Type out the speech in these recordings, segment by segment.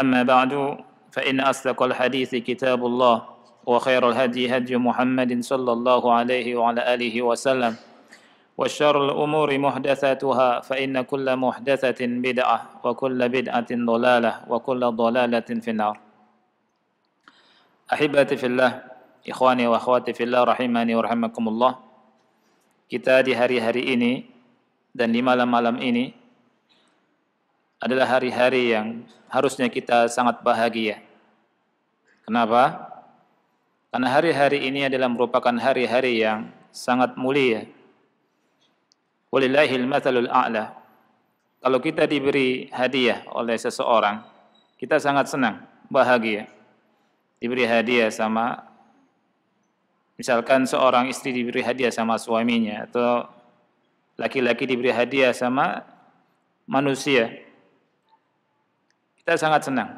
أما بعد فإن أصدق الحديث كتاب الله وخير الهدي هدي محمد صلى الله عليه وعلى آله وسلم وشر الأمور محدثاتها فإن كل محدثة بدعة وكل بدعة ضلالة وكل ضلالة في النار أحبتي في الله إخواني وأخواتي في الله رحمني ورحمكم الله kita di hari-hari ini dan di malam-malam ini adalah hari-hari yang harusnya kita sangat bahagia. Kenapa? Karena hari-hari ini adalah merupakan hari-hari yang sangat mulia. Walillahil mathalul a'la. Kalau kita diberi hadiah oleh seseorang, kita sangat senang, bahagia. Diberi hadiah sama misalkan seorang istri diberi hadiah sama suaminya atau laki-laki diberi hadiah sama manusia kita sangat senang.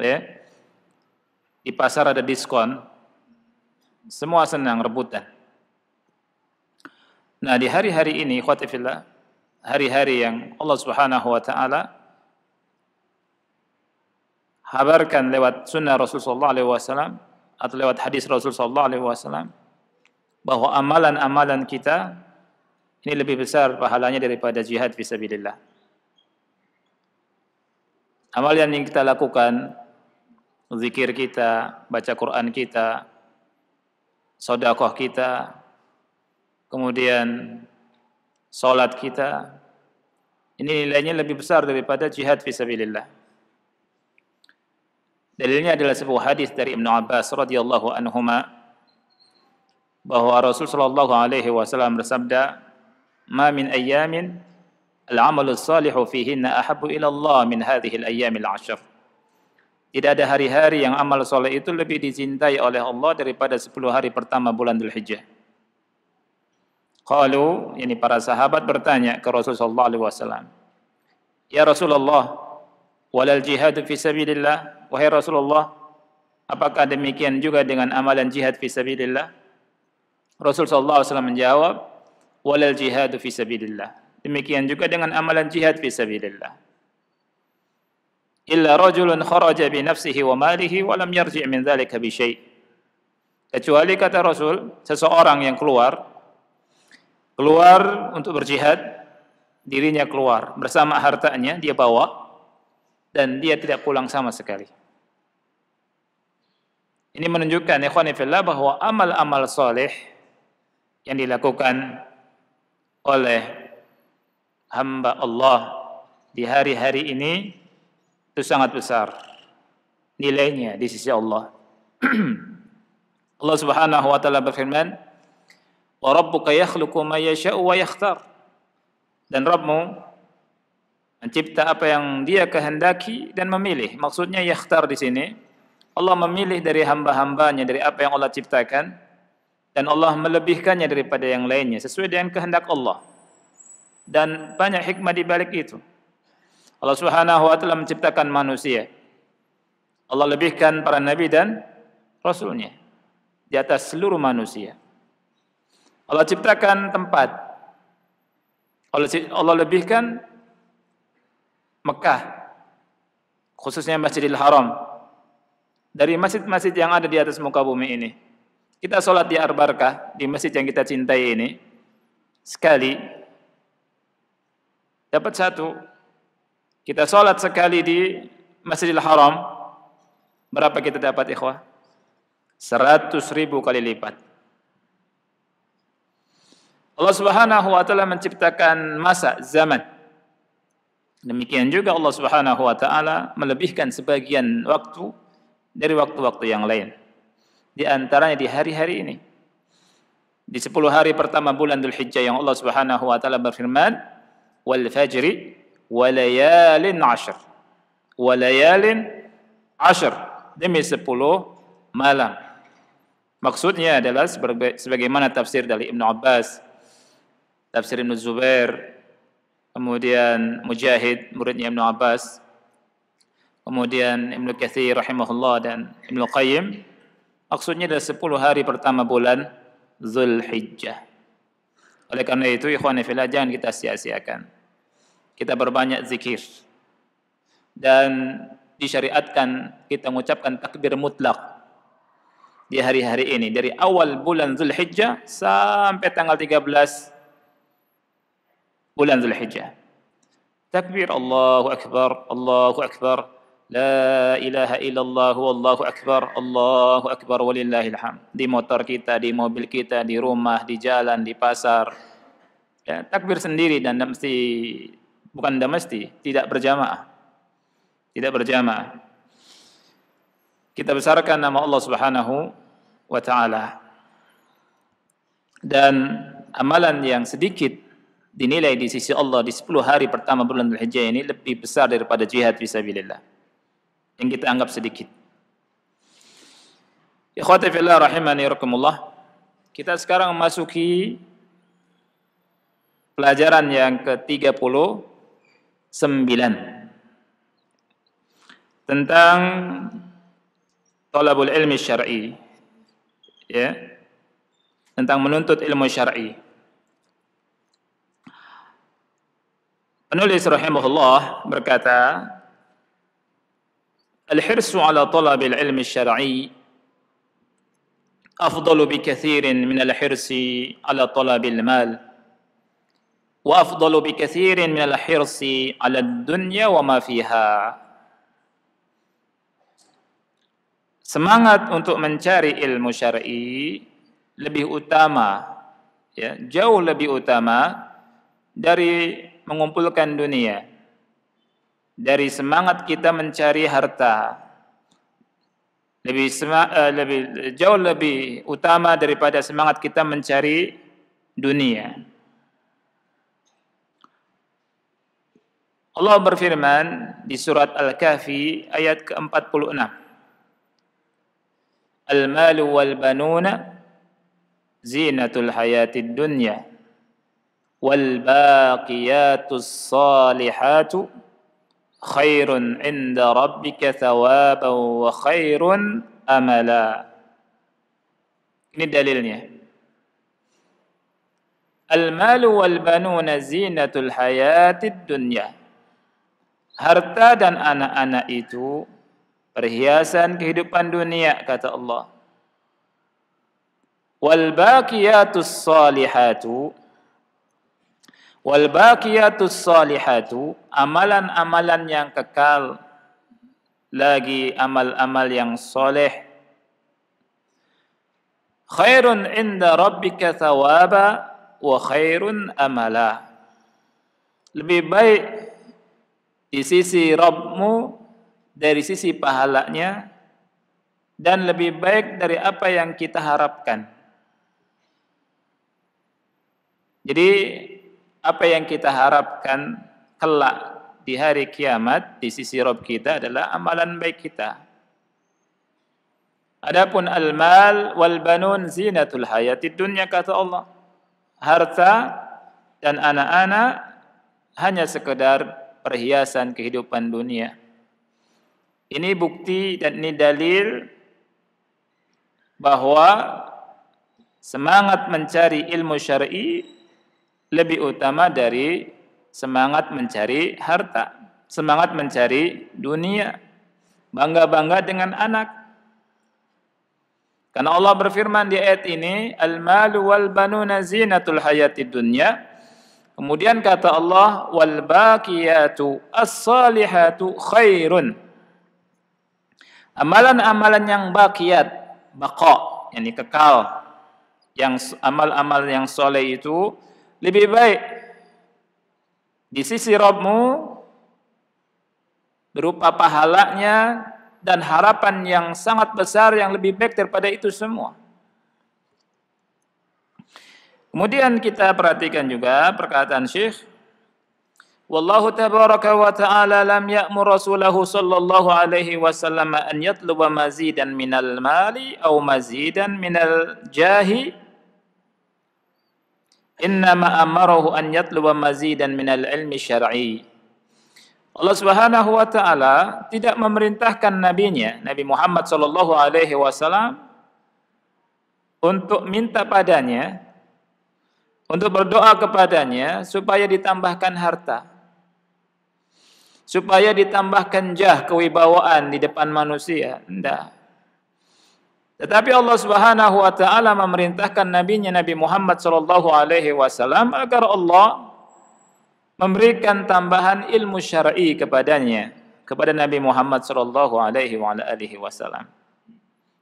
Ya. Di pasar ada diskon. Semua senang rebutan. Nah, di hari-hari ini, khotifillah, hari-hari yang Allah Subhanahu wa taala habarkan lewat sunnah Rasulullah sallallahu alaihi wasallam atau lewat hadis Rasulullah sallallahu alaihi wasallam bahwa amalan-amalan kita ini lebih besar pahalanya daripada jihad fi amalan yang kita lakukan, zikir kita, baca Quran kita, sodakoh kita, kemudian solat kita, ini nilainya lebih besar daripada jihad visabilillah. Dalilnya adalah sebuah hadis dari Ibn Abbas radhiyallahu anhu bahwa Rasulullah sallallahu alaihi wasallam bersabda, "Ma min ayamin." Amal salih فيهن أحب Ahabu ilallah min هذه الأيام العشر Tidak ada hari-hari yang amal soleh itu lebih dicintai oleh Allah daripada 10 hari pertama bulan Dhuhr. Hijjah. Qalu, ini para sahabat bertanya ke Rasulullah SAW. Ya Rasulullah, walal jihad fi sabillillah. wahai Rasulullah, apakah demikian juga dengan amalan jihad fi sabillillah? Rasulullah SAW menjawab, walal jihad fi sabillillah. Demikian juga dengan amalan jihad fi sabilillah. Illa rajulun kharaja bi nafsihi wa malihi wa lam yarji' min dhalika bi syai'. Kecuali kata Rasul, seseorang yang keluar keluar untuk berjihad, dirinya keluar bersama hartanya dia bawa dan dia tidak pulang sama sekali. Ini menunjukkan ikhwan fillah bahwa amal-amal saleh yang dilakukan oleh hamba Allah di hari-hari ini itu sangat besar nilainya di sisi Allah. Allah Subhanahu wa taala berfirman, "Wa rabbuka yakhluqu ma yasha'u wa yakhtar." Dan Rabbmu mencipta apa yang Dia kehendaki dan memilih. Maksudnya yakhtar di sini Allah memilih dari hamba-hambanya dari apa yang Allah ciptakan dan Allah melebihkannya daripada yang lainnya sesuai dengan kehendak Allah dan banyak hikmah di balik itu. Allah Subhanahu wa taala menciptakan manusia. Allah lebihkan para nabi dan rasulnya di atas seluruh manusia. Allah ciptakan tempat. Allah lebihkan Mekah khususnya Masjidil Haram dari masjid-masjid yang ada di atas muka bumi ini. Kita solat di Arbarkah, di masjid yang kita cintai ini. Sekali, dapat satu. Kita sholat sekali di Masjidil Haram, berapa kita dapat ikhwah? seratus ribu kali lipat. Allah subhanahu wa ta'ala menciptakan masa, zaman. Demikian juga Allah subhanahu wa ta'ala melebihkan sebagian waktu dari waktu-waktu yang lain. Di antaranya di hari-hari ini. Di sepuluh hari pertama bulan Dhuhr Hijjah yang Allah subhanahu wa ta'ala berfirman, wal fajri wa layalin ashr wa layalin ashr demi 10 malam maksudnya adalah sebagaimana tafsir dari Ibn Abbas tafsir Ibn Zubair kemudian Mujahid muridnya Ibn Abbas kemudian Ibn Kathir rahimahullah dan Ibn Qayyim maksudnya adalah 10 hari pertama bulan Zulhijjah oleh karena itu, ikhwanifillah, jangan kita sia-siakan. Kita berbanyak zikir. Dan disyariatkan kita mengucapkan takbir mutlak di hari-hari ini. Dari awal bulan Zulhijjah sampai tanggal 13 bulan Zulhijjah. Takbir Allahu Akbar, Allahu Akbar, La ilaha illallah wallahu akbar Allahu akbar walillahil ham di motor kita di mobil kita di rumah di jalan di pasar ya, takbir sendiri dan tidak mesti bukan tidak mesti tidak berjamaah tidak berjamaah kita besarkan nama Allah Subhanahu wa taala dan amalan yang sedikit dinilai di sisi Allah di 10 hari pertama bulan Dzulhijjah ini lebih besar daripada jihad fisabilillah yang kita anggap sedikit. Ikhwati fillah rahimani rakumullah. Kita sekarang memasuki pelajaran yang ke-39 tentang talabul ilmi syar'i. Ya. Tentang menuntut ilmu syar'i. Penulis rahimahullah berkata, الحرص على طلب العلم الشرعي افضل بكثير من الحرص على طلب المال وافضل بكثير من الحرص على الدنيا وما فيها semangat untuk mencari ilmu syar'i lebih utama ya jauh lebih utama dari mengumpulkan dunia dari semangat kita mencari harta lebih eh, lebih jauh lebih utama daripada semangat kita mencari dunia Allah berfirman di surat Al-Kahfi ayat ke-46 al mal wal banuna zinatul hayatid dunya wal baqiyatus salihatu khairun inda rabbika thawaban wa khairun amala ini dalilnya al-mal wal banuna zinatul hayatid dunya harta dan anak-anak itu perhiasan kehidupan dunia kata Allah wal baqiyatus salihatu wal baqiyatus salihatu amalan-amalan yang kekal lagi amal-amal yang soleh khairun inda rabbika thawaba wa khairun amala lebih baik di sisi Rabbmu dari sisi pahalanya dan lebih baik dari apa yang kita harapkan jadi apa yang kita harapkan kelak di hari kiamat di sisi Rob kita adalah amalan baik kita. Adapun al-mal wal banun zinatul hayati dunia kata Allah. Harta dan anak-anak hanya sekedar perhiasan kehidupan dunia. Ini bukti dan ini dalil bahawa semangat mencari ilmu syar'i lebih utama dari semangat mencari harta, semangat mencari dunia, bangga-bangga dengan anak. Karena Allah berfirman di ayat ini, "Al-malu wal banuna zinatul hayatid dunya." Kemudian kata Allah, "Wal baqiyatu as-salihatu khairun." Amalan-amalan yang baqiyat, baqa, yakni kekal. Yang amal-amal yang soleh itu lebih baik di sisi Rabbmu berupa pahalanya dan harapan yang sangat besar yang lebih baik daripada itu semua. Kemudian kita perhatikan juga perkataan Syekh Wallahu tabaraka wa ta'ala lam ya'mur rasulahu sallallahu alaihi wasallam an yatluba mazidan minal mali aw mazidan minal jahi Inna amarahu an yatluba mazidan minal ilmi syar'i Allah Subhanahu wa taala tidak memerintahkan nabinya Nabi Muhammad sallallahu alaihi wasallam untuk minta padanya untuk berdoa kepadanya supaya ditambahkan harta supaya ditambahkan jah kewibawaan di depan manusia tidak tetapi Allah Subhanahu wa taala memerintahkan nabinya Nabi Muhammad sallallahu alaihi wasallam agar Allah memberikan tambahan ilmu syar'i kepadanya kepada Nabi Muhammad sallallahu alaihi wasallam.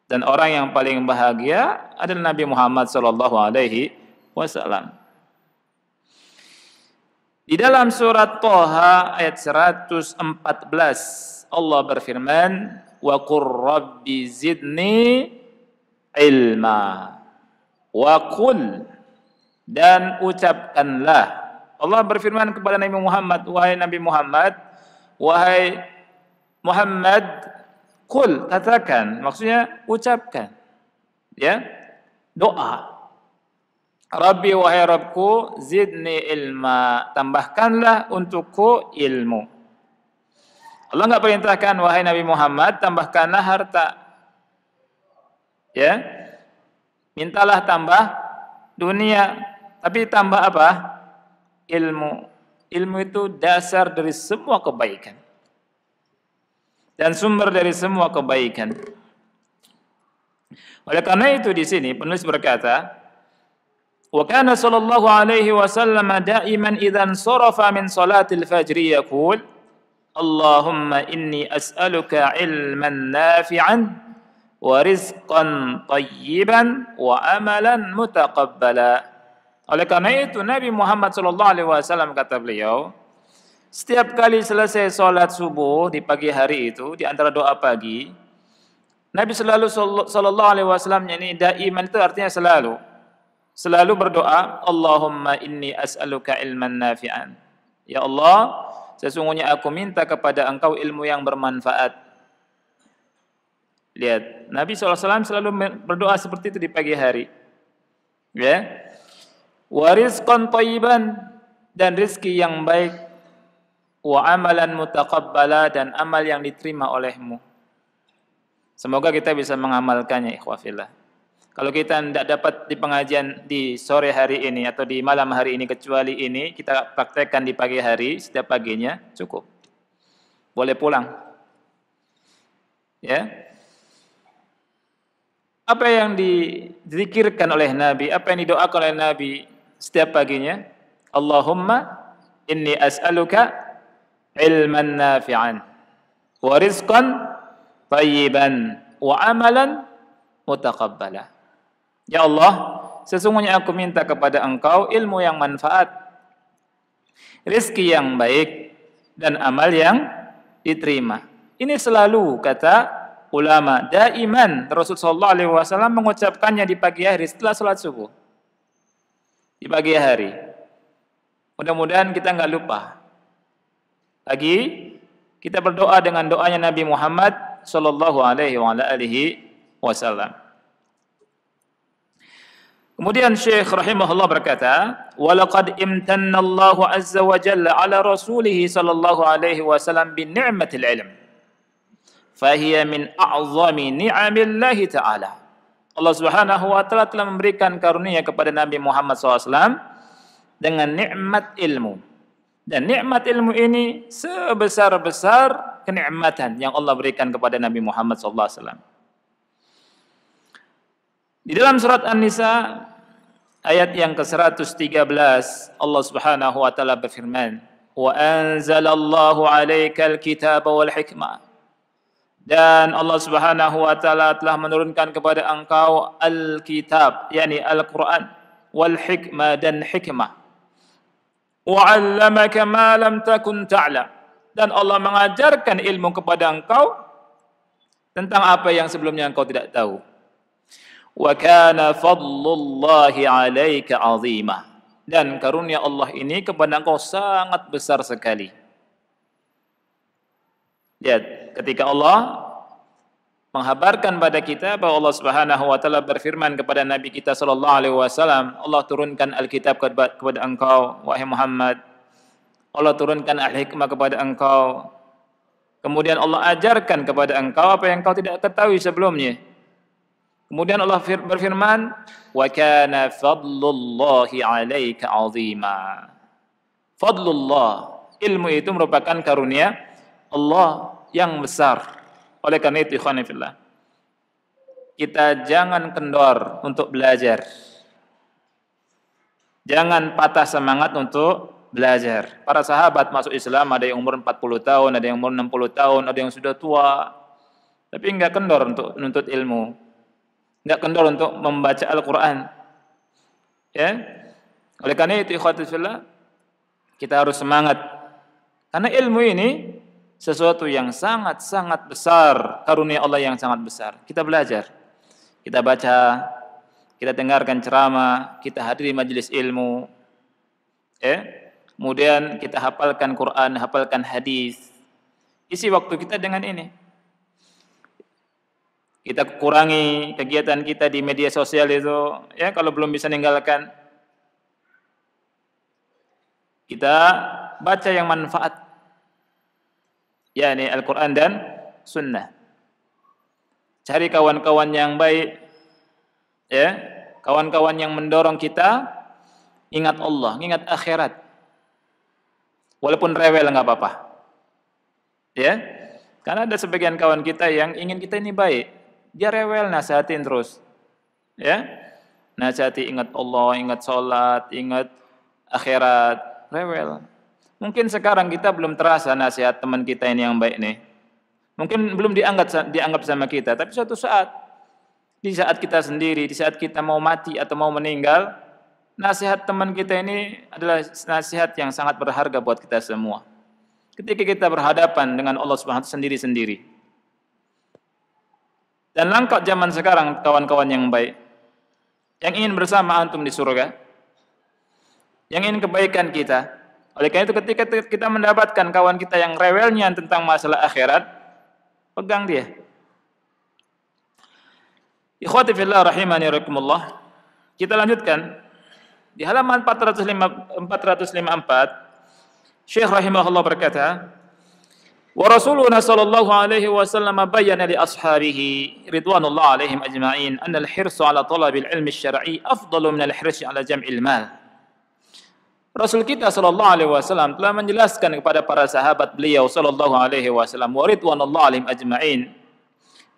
Dan orang yang paling bahagia adalah Nabi Muhammad sallallahu alaihi wasallam. Di dalam surat Thaha ayat 114 Allah berfirman wa qur rabbi zidni ilma wa kun dan ucapkanlah Allah berfirman kepada Nabi Muhammad wahai Nabi Muhammad wahai Muhammad kul katakan maksudnya ucapkan ya doa Rabbi wahai Rabbku zidni ilma tambahkanlah untukku ilmu Allah enggak perintahkan wahai Nabi Muhammad tambahkanlah harta ya mintalah tambah dunia tapi tambah apa ilmu ilmu itu dasar dari semua kebaikan dan sumber dari semua kebaikan oleh karena itu di sini penulis berkata wa kana sallallahu alaihi wasallam daiman idzan sarafa min salatil fajr yaqul Allahumma inni as'aluka ilman nafi'an وَرِزْقًا طَيِّبًا وَأَمَلًا مُتَقَبَّلًا Oleh karena itu Nabi Muhammad Sallallahu Alaihi Wasallam, kata beliau Setiap kali selesai solat subuh di pagi hari itu Di antara doa pagi Nabi selalu Sallallahu Alaihi Wasallam, ini daiman itu artinya selalu Selalu berdoa Allahumma inni as'aluka ilman nafi'an Ya Allah Sesungguhnya aku minta kepada engkau ilmu yang bermanfaat Lihat, Nabi SAW selalu berdoa seperti itu di pagi hari. Ya. waris Warizqan tayyiban dan rizki yang baik wa amalan mutakabala dan amal yang diterima olehmu. Semoga kita bisa mengamalkannya ikhwafillah. Kalau kita tidak dapat di pengajian di sore hari ini atau di malam hari ini kecuali ini, kita praktekkan di pagi hari, setiap paginya cukup. Boleh pulang. Ya apa yang dizikirkan oleh Nabi, apa yang didoakan oleh Nabi setiap paginya? Allahumma inni as'aluka ilman nafi'an wa rizqan tayyiban wa amalan mutaqabbala. Ya Allah, sesungguhnya aku minta kepada Engkau ilmu yang manfaat, rizki yang baik dan amal yang diterima. Ini selalu kata ulama. Daiman Rasulullah sallallahu alaihi wasallam mengucapkannya di pagi hari setelah salat subuh. Di pagi hari. Mudah-mudahan kita enggak lupa. Lagi kita berdoa dengan doanya Nabi Muhammad sallallahu alaihi wasallam. Kemudian Syekh rahimahullah berkata, "Wa laqad imtanna Allahu 'azza wa jalla 'ala rasulih sallallahu alaihi wasallam bin ni'matil 'ilm." fahiya min a'zami ni'amillahi ta'ala. Allah Subhanahu wa taala telah memberikan karunia kepada Nabi Muhammad SAW dengan nikmat ilmu. Dan nikmat ilmu ini sebesar-besar kenikmatan yang Allah berikan kepada Nabi Muhammad SAW. Di dalam surat An-Nisa ayat yang ke-113 Allah Subhanahu wa taala berfirman, "Wa anzalallahu 'alaikal kitaba wal hikmah." dan Allah Subhanahu wa taala telah menurunkan kepada engkau al-kitab yakni al-Qur'an wal hikmah dan hikmah wa 'allamaka ma lam takun ta'lam dan Allah mengajarkan ilmu kepada engkau tentang apa yang sebelumnya engkau tidak tahu wa kana fadlullahi 'alaika 'azima dan karunia Allah ini kepada engkau sangat besar sekali Ya, ketika Allah menghabarkan kepada kita bahawa Allah Subhanahu wa taala berfirman kepada nabi kita sallallahu alaihi wasallam, Allah turunkan Alkitab kepada engkau wahai Muhammad. Allah turunkan al-hikmah kepada engkau. Kemudian Allah ajarkan kepada engkau apa yang engkau tidak ketahui sebelumnya. Kemudian Allah berfirman, "Wa kana fadlullahi 'alaika 'azima." Fadlullah, ilmu itu merupakan karunia Allah yang besar. Oleh karena itu, ikhwan fillah, kita jangan kendor untuk belajar. Jangan patah semangat untuk belajar. Para sahabat masuk Islam, ada yang umur 40 tahun, ada yang umur 60 tahun, ada yang sudah tua. Tapi enggak kendor untuk menuntut ilmu. Enggak kendor untuk membaca Al-Quran. Ya? Oleh karena itu, ikhwan fillah, kita harus semangat. Karena ilmu ini sesuatu yang sangat-sangat besar, karunia Allah yang sangat besar. Kita belajar, kita baca, kita dengarkan ceramah, kita hadiri majlis ilmu, eh? kemudian kita hafalkan Quran, hafalkan hadis. Isi waktu kita dengan ini. Kita kurangi kegiatan kita di media sosial itu, ya kalau belum bisa meninggalkan. Kita baca yang manfaat, yakni Al-Quran dan Sunnah. Cari kawan-kawan yang baik, ya, kawan-kawan yang mendorong kita, ingat Allah, ingat akhirat. Walaupun rewel enggak apa-apa. Ya, karena ada sebagian kawan kita yang ingin kita ini baik, dia rewel nasihatin terus. Ya, nasihati ingat Allah, ingat sholat, ingat akhirat, rewel. Mungkin sekarang kita belum terasa nasihat teman kita ini yang baik nih. Mungkin belum dianggap dianggap sama kita, tapi suatu saat di saat kita sendiri, di saat kita mau mati atau mau meninggal, nasihat teman kita ini adalah nasihat yang sangat berharga buat kita semua. Ketika kita berhadapan dengan Allah Subhanahu sendiri-sendiri. Dan langkah zaman sekarang kawan-kawan yang baik yang ingin bersama antum di surga, yang ingin kebaikan kita, oleh karena itu ketika kita mendapatkan kawan kita yang rewelnya tentang masalah akhirat, pegang dia. Ikhwati fillah rahimani rahimakumullah. Kita lanjutkan di halaman 405, 454 Syekh rahimahullah berkata, "Wa Rasuluna sallallahu alaihi wasallam bayyana li ashharihi ridwanullah alaihim ajma'in anna al-hirsu ala talabil ilmi asy-syar'i afdalu min al-hirsi ala jam'il mal." Rasul kita sallallahu alaihi wasallam telah menjelaskan kepada para sahabat beliau sallallahu alaihi wasallam waridwanullah alim ajmain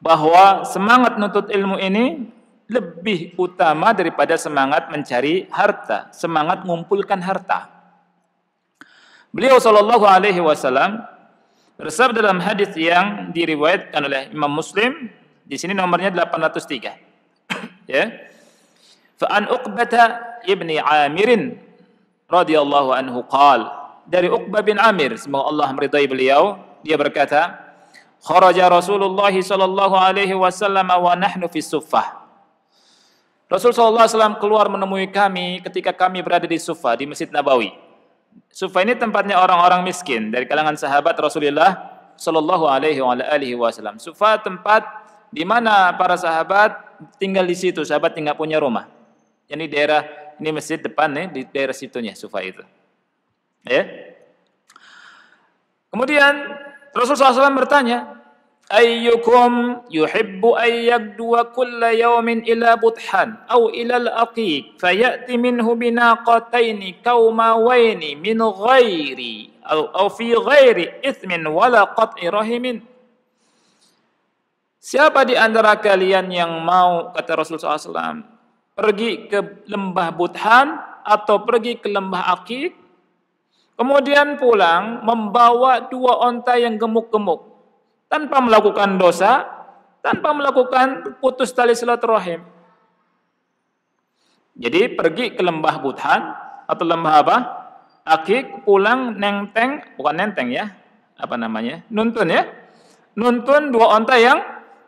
bahwa semangat nutut ilmu ini lebih utama daripada semangat mencari harta, semangat mengumpulkan harta. Beliau sallallahu alaihi wasallam bersabda dalam hadis yang diriwayatkan oleh Imam Muslim di sini nomornya 803. ya. Fa an Uqbah ibn Amirin radhiyallahu anhu qal dari Uqbah bin Amir semoga Allah meridai beliau dia berkata kharaja Rasulullah sallallahu alaihi wasallam wa nahnu fi suffah Rasul sallallahu alaihi wasallam keluar menemui kami ketika kami berada di Suffah di Masjid Nabawi Suffah ini tempatnya orang-orang miskin dari kalangan sahabat Rasulullah sallallahu alaihi wa alihi wasallam Suffah tempat di mana para sahabat tinggal di situ sahabat tinggal punya rumah ini daerah ini masjid depan ni eh, di daerah situnya Sufa itu. Ya. Kemudian Rasulullah SAW bertanya, Ayyukum yuhibbu ayyak wa kulla yawmin ila buthan au ila al-aqiq fayati minhu binaqataini kaumawaini min ghairi au, au fi ghairi ithmin wala qat'i rahimin Siapa di antara kalian yang mau kata Rasulullah SAW pergi ke lembah Buthan atau pergi ke lembah Akik. Kemudian pulang membawa dua onta yang gemuk-gemuk tanpa melakukan dosa, tanpa melakukan putus tali silaturahim. Jadi pergi ke lembah Buthan atau lembah apa? Akik pulang nenteng, bukan nenteng ya, apa namanya? Nuntun ya. Nuntun dua onta yang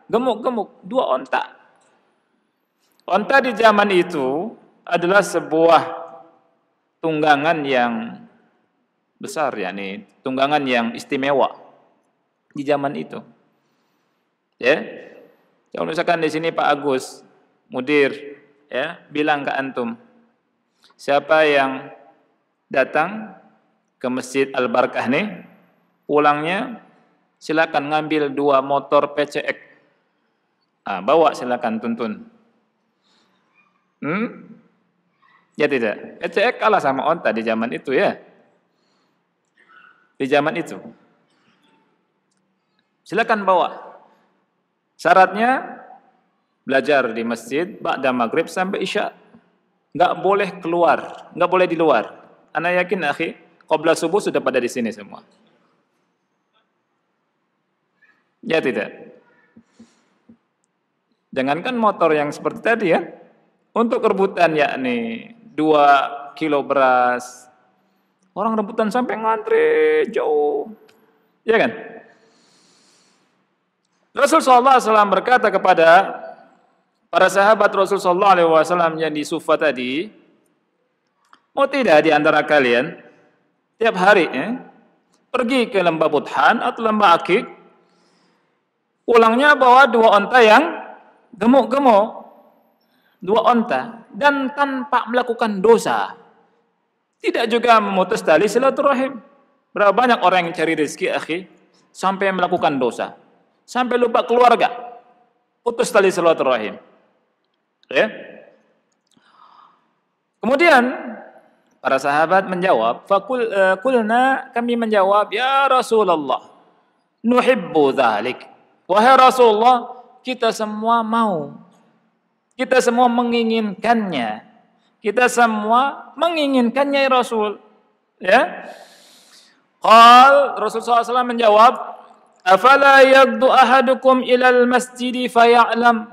gemuk-gemuk, dua onta Onta di zaman itu adalah sebuah tunggangan yang besar, yakni tunggangan yang istimewa di zaman itu. Ya, kalau misalkan di sini Pak Agus, mudir, ya, bilang ke antum, siapa yang datang ke Masjid Al-Barkah ini, pulangnya silakan ngambil dua motor PCX. Ah, bawa silakan tuntun. Hmm? Ya tidak. ECE kalah sama onta di zaman itu ya. Di zaman itu. Silakan bawa. Syaratnya belajar di masjid ba'da maghrib sampai isya. Enggak boleh keluar, enggak boleh di luar. Anda yakin akhi, qabla subuh sudah pada di sini semua. Ya tidak. Jangankan motor yang seperti tadi ya, untuk rebutan yakni dua kilo beras. Orang rebutan sampai ngantri jauh. Ya kan? Rasul sallallahu alaihi wasallam berkata kepada para sahabat Rasul sallallahu alaihi wasallam yang di Sufa tadi, "Mau oh, tidak di antara kalian tiap hari eh, pergi ke lembah Buthan atau lembah Akik, pulangnya bawa dua onta yang gemuk-gemuk dua onta dan tanpa melakukan dosa. Tidak juga memutus tali silaturahim. Berapa banyak orang yang cari rezeki akhi sampai melakukan dosa. Sampai lupa keluarga. Putus tali silaturahim. Ya. Kemudian para sahabat menjawab, "Fakul uh, kulna kami menjawab, ya Rasulullah, nuhibbu dzalik." Wahai Rasulullah, kita semua mau Kita semua menginginkannya. Kita semua menginginkannya ya Rasul. Ya. Qal Rasul SAW menjawab, "Afala yaqdu ahadukum ila al-masjid fa ya'lam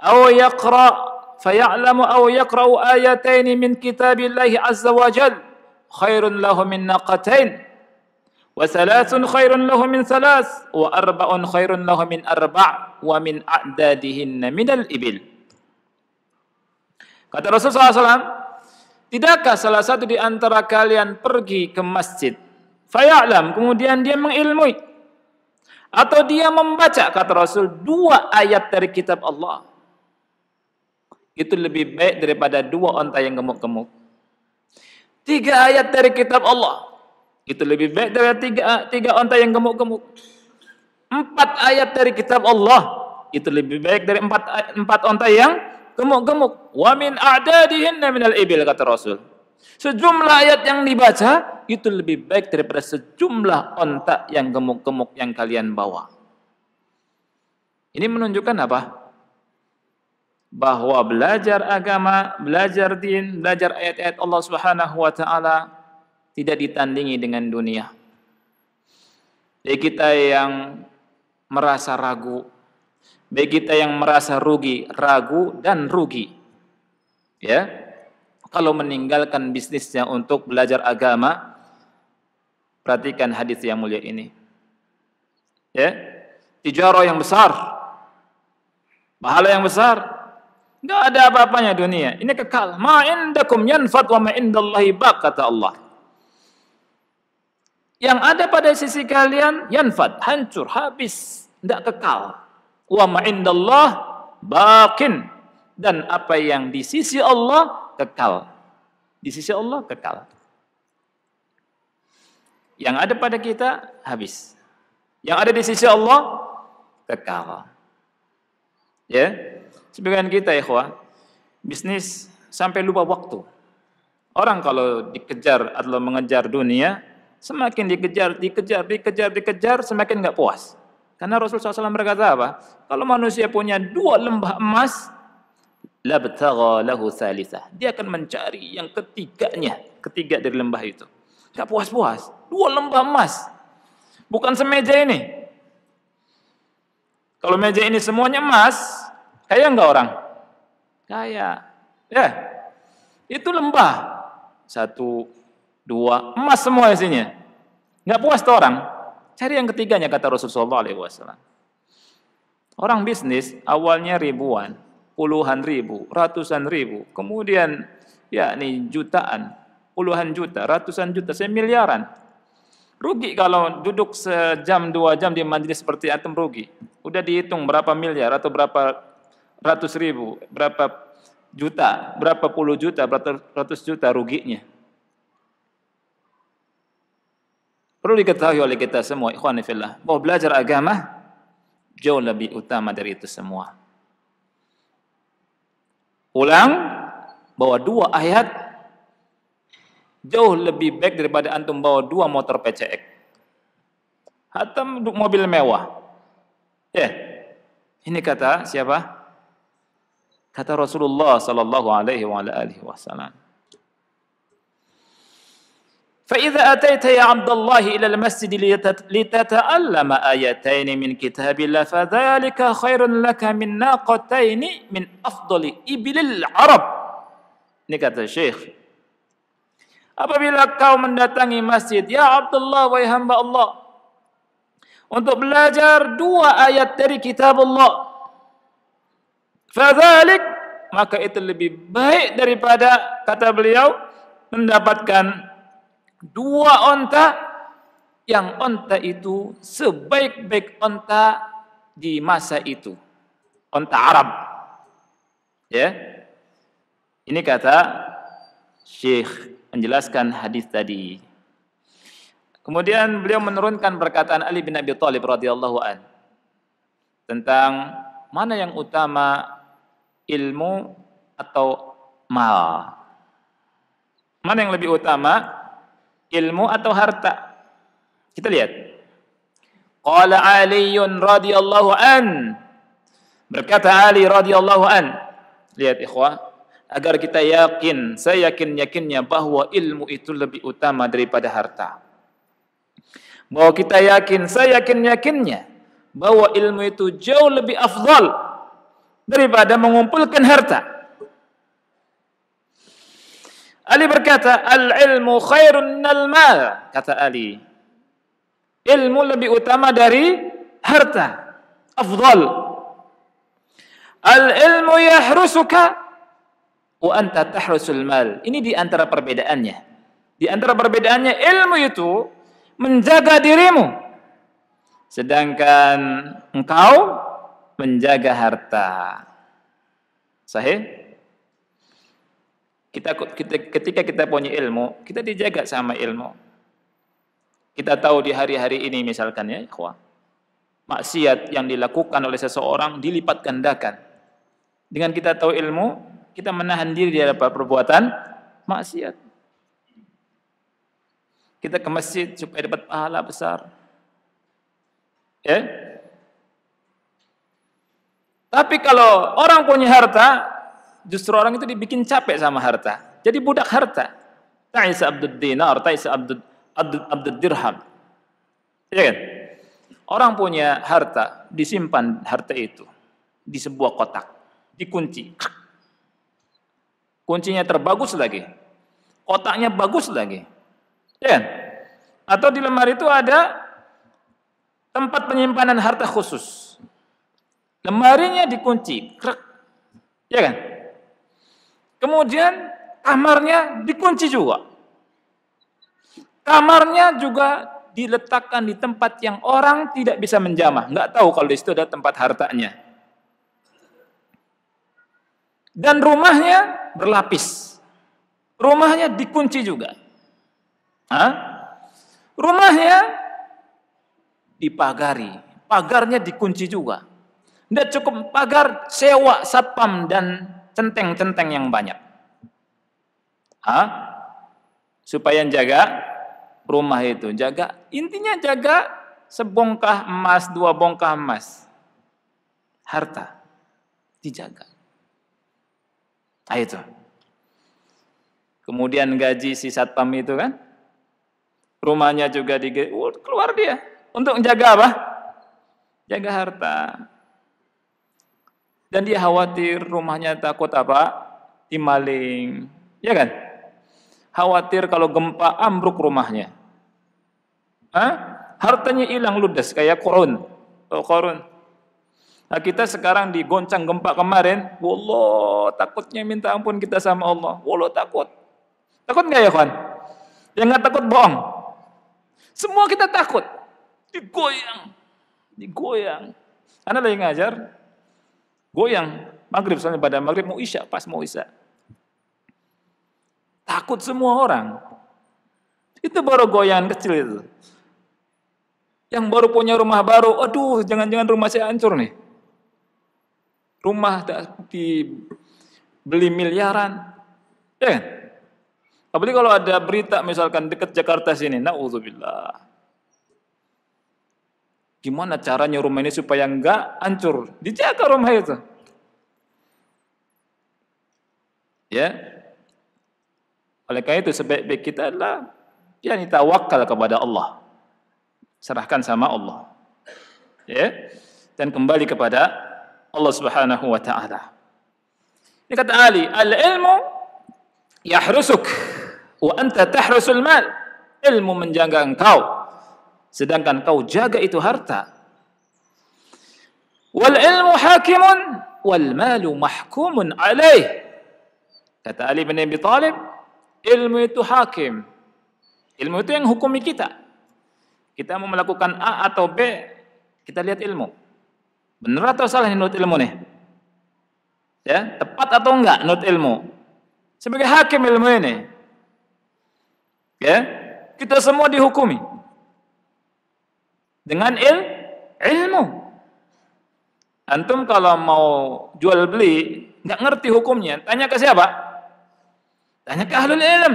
aw yaqra fa faya'lamu aw yaqra ayatayn min kitabillahi azza wa jal khairun lahu min naqatain." min thalath wa arba'un khairun lahu min arba' wa min a'dadihin min al-ibil." Kata Rasulullah SAW, tidakkah salah satu di antara kalian pergi ke masjid? Fayaklam, kemudian dia mengilmui. Atau dia membaca, kata Rasul, dua ayat dari kitab Allah. Itu lebih baik daripada dua onta yang gemuk-gemuk. Tiga ayat dari kitab Allah. Itu lebih baik daripada tiga, tiga onta yang gemuk-gemuk. Empat ayat dari kitab Allah. Itu lebih baik daripada empat, empat onta yang gemuk gemuk-gemuk. Wa min a'dadihinna minal ibil kata Rasul. Sejumlah ayat yang dibaca itu lebih baik daripada sejumlah ontak yang gemuk-gemuk yang kalian bawa. Ini menunjukkan apa? Bahawa belajar agama, belajar din, belajar ayat-ayat Allah Subhanahu wa taala tidak ditandingi dengan dunia. Jadi kita yang merasa ragu, bagi kita yang merasa rugi, ragu dan rugi. Ya. Kalau meninggalkan bisnisnya untuk belajar agama, perhatikan hadis yang mulia ini. Ya. Tijara yang besar. Pahala yang besar. Enggak ada apa-apanya dunia. Ini kekal. Ma indakum yanfad wa ma indallahi baq kata Allah. Yang ada pada sisi kalian yanfat, hancur, habis, enggak kekal wa ma indallah baqin dan apa yang di sisi Allah kekal. Di sisi Allah kekal. Yang ada pada kita habis. Yang ada di sisi Allah kekal. Ya. Sebagian kita ikhwah, bisnis sampai lupa waktu. Orang kalau dikejar atau mengejar dunia, semakin dikejar, dikejar, dikejar, dikejar, semakin enggak puas. Karena Rasulullah SAW berkata apa? Kalau manusia punya dua lembah emas, lahu thalitha. Dia akan mencari yang ketiganya. Ketiga dari lembah itu. Tak puas-puas. Dua lembah emas. Bukan semeja ini. Kalau meja ini semuanya emas, kaya enggak orang? Kaya. Ya. Itu lembah. Satu, dua, emas semua isinya. Tak puas tu orang. Cari yang ketiganya kata Rasulullah SAW. Orang bisnis awalnya ribuan, puluhan ribu, ratusan ribu, kemudian ya yakni jutaan, puluhan juta, ratusan juta, semiliaran. Rugi kalau duduk sejam dua jam di majlis seperti antum rugi. Udah dihitung berapa miliar atau berapa ratus ribu, berapa juta, berapa puluh juta, berapa ratus juta ruginya. Perlu diketahui oleh kita semua, ikhwan fillah, bahawa belajar agama jauh lebih utama dari itu semua. Ulang bahwa dua ayat jauh lebih baik daripada antum bawa dua motor PCX atau mobil mewah. Ya. Ini kata siapa? Kata Rasulullah sallallahu alaihi wasallam. فإذا أتيت يا عبد الله إلى المسجد لتتعلم آيتين من كتاب الله فذلك خير لك من ناقتين من أفضل إبل العرب نكت الشيخ Apabila kau mendatangi masjid, Ya Abdullah, wahai hamba Allah, untuk belajar dua ayat dari kitab Allah, فَذَلِكْ maka itu lebih baik daripada, kata beliau, mendapatkan dua onta yang onta itu sebaik-baik onta di masa itu onta Arab ya ini kata Syekh menjelaskan hadis tadi kemudian beliau menurunkan perkataan Ali bin Abi Thalib radhiyallahu an tentang mana yang utama ilmu atau mal mana yang lebih utama ilmu atau harta. Kita lihat. Qala Ali radhiyallahu an. Berkata Ali radhiyallahu an. Lihat ikhwah, agar kita yakin, saya yakin yakinnya bahwa ilmu itu lebih utama daripada harta. Bahwa kita yakin, saya yakin yakinnya bahwa ilmu itu jauh lebih afdal daripada mengumpulkan harta. Ali berkata, "Al-ilmu khairun minal mal," kata Ali. Ilmu lebih utama dari harta. Afdal. "Al-ilmu yahrusuka wa anta tahrusul mal." Ini di antara perbedaannya. Di antara perbedaannya ilmu itu menjaga dirimu sedangkan engkau menjaga harta. Sahih? kita, kita ketika kita punya ilmu, kita dijaga sama ilmu. Kita tahu di hari-hari ini misalkan ya, ikhwah, maksiat yang dilakukan oleh seseorang dilipat gandakan. Dengan kita tahu ilmu, kita menahan diri di perbuatan maksiat. Kita ke masjid supaya dapat pahala besar. Ya? Tapi kalau orang punya harta, justru orang itu dibikin capek sama harta. Jadi budak harta. Ta'isa abdud dinar, ta'isa abdud, abdul abdul dirham. Ya kan? Orang punya harta, disimpan harta itu di sebuah kotak, dikunci. Kuncinya terbagus lagi. Kotaknya bagus lagi. Ya kan? Atau di lemari itu ada tempat penyimpanan harta khusus. Lemarinya dikunci. Ya kan? Kemudian kamarnya dikunci juga. Kamarnya juga diletakkan di tempat yang orang tidak bisa menjamah. Nggak tahu kalau di situ ada tempat hartanya. Dan rumahnya berlapis. Rumahnya dikunci juga. Hah? Rumahnya dipagari. Pagarnya dikunci juga. Tidak cukup pagar, sewa satpam dan centeng-centeng yang banyak. Hah? Supaya jaga rumah itu, jaga intinya jaga sebongkah emas, dua bongkah emas. Harta dijaga. Nah itu. Kemudian gaji si satpam itu kan, rumahnya juga di oh, keluar dia untuk jaga apa? Jaga harta. dan dia khawatir rumahnya takut apa? dimaling. Ya kan? Khawatir kalau gempa ambruk rumahnya. Hah? Hartanya hilang ludes kayak korun Oh, korun. Nah, kita sekarang digoncang gempa kemarin, wallah takutnya minta ampun kita sama Allah. Wallah takut. Takut nggak ya, kawan? Yang nggak takut bohong. Semua kita takut. Digoyang. Digoyang. Anda lagi ngajar, goyang maghrib soalnya pada maghrib mau isya pas mau isya takut semua orang itu baru goyangan kecil itu yang baru punya rumah baru aduh jangan-jangan rumah saya hancur nih rumah dibeli miliaran ya kan apalagi kalau ada berita misalkan dekat Jakarta sini naudzubillah Gimana caranya rumah ini supaya enggak hancur? Dijaga rumah itu. Ya. Oleh karena itu sebaik-baik kita adalah yang tawakal kepada Allah. Serahkan sama Allah. Ya. Dan kembali kepada Allah Subhanahu wa taala. Ini kata Ali, al-ilmu yahrusuk wa anta tahrusul mal. Ilmu menjaga engkau sedangkan kau jaga itu harta wal ilmu hakimun wal malu mahkumun alaih kata Ali bin Abi Talib ilmu itu hakim ilmu itu yang hukumi kita kita mau melakukan A atau B kita lihat ilmu benar atau salah menurut ilmu nih ya tepat atau enggak menurut ilmu sebagai hakim ilmu ini ya kita semua dihukumi dengan il, ilmu. Antum kalau mau jual beli, nggak ngerti hukumnya, tanya ke siapa? Tanya ke ahlul ilm.